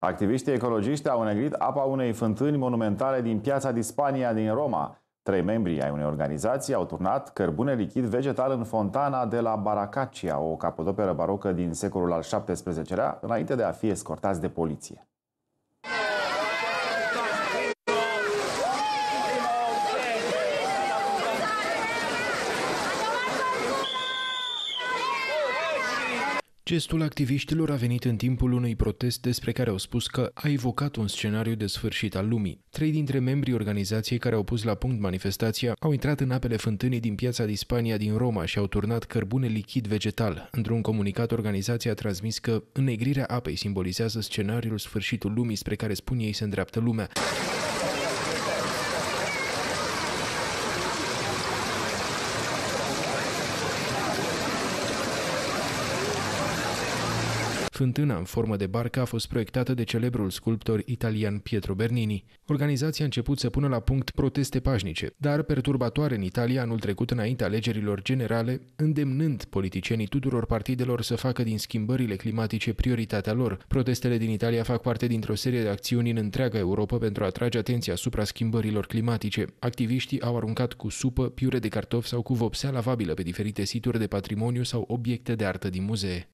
Activiștii ecologiști au negrit apa unei fântâni monumentale din piața din Spania din Roma. Trei membri ai unei organizații au turnat cărbune lichid vegetal în fontana de la Baracacia, o capodoperă barocă din secolul al XVII-lea, înainte de a fi escortați de poliție. Gestul activiștilor a venit în timpul unui protest despre care au spus că a evocat un scenariu de sfârșit al lumii. Trei dintre membrii organizației care au pus la punct manifestația au intrat în apele fântânii din piața din Spania din Roma și au turnat cărbune lichid vegetal. Într-un comunicat, organizația a transmis că înnegrirea apei simbolizează scenariul sfârșitul lumii spre care spun ei se îndreaptă lumea. Fântâna în formă de barcă a fost proiectată de celebrul sculptor italian Pietro Bernini. Organizația a început să pună la punct proteste pașnice, dar perturbatoare în Italia anul trecut înainte alegerilor generale, îndemnând politicienii tuturor partidelor să facă din schimbările climatice prioritatea lor. Protestele din Italia fac parte dintr-o serie de acțiuni în întreaga Europa pentru a atrage atenția asupra schimbărilor climatice. Activiștii au aruncat cu supă, piure de cartofi sau cu vopsea lavabilă pe diferite situri de patrimoniu sau obiecte de artă din muzee.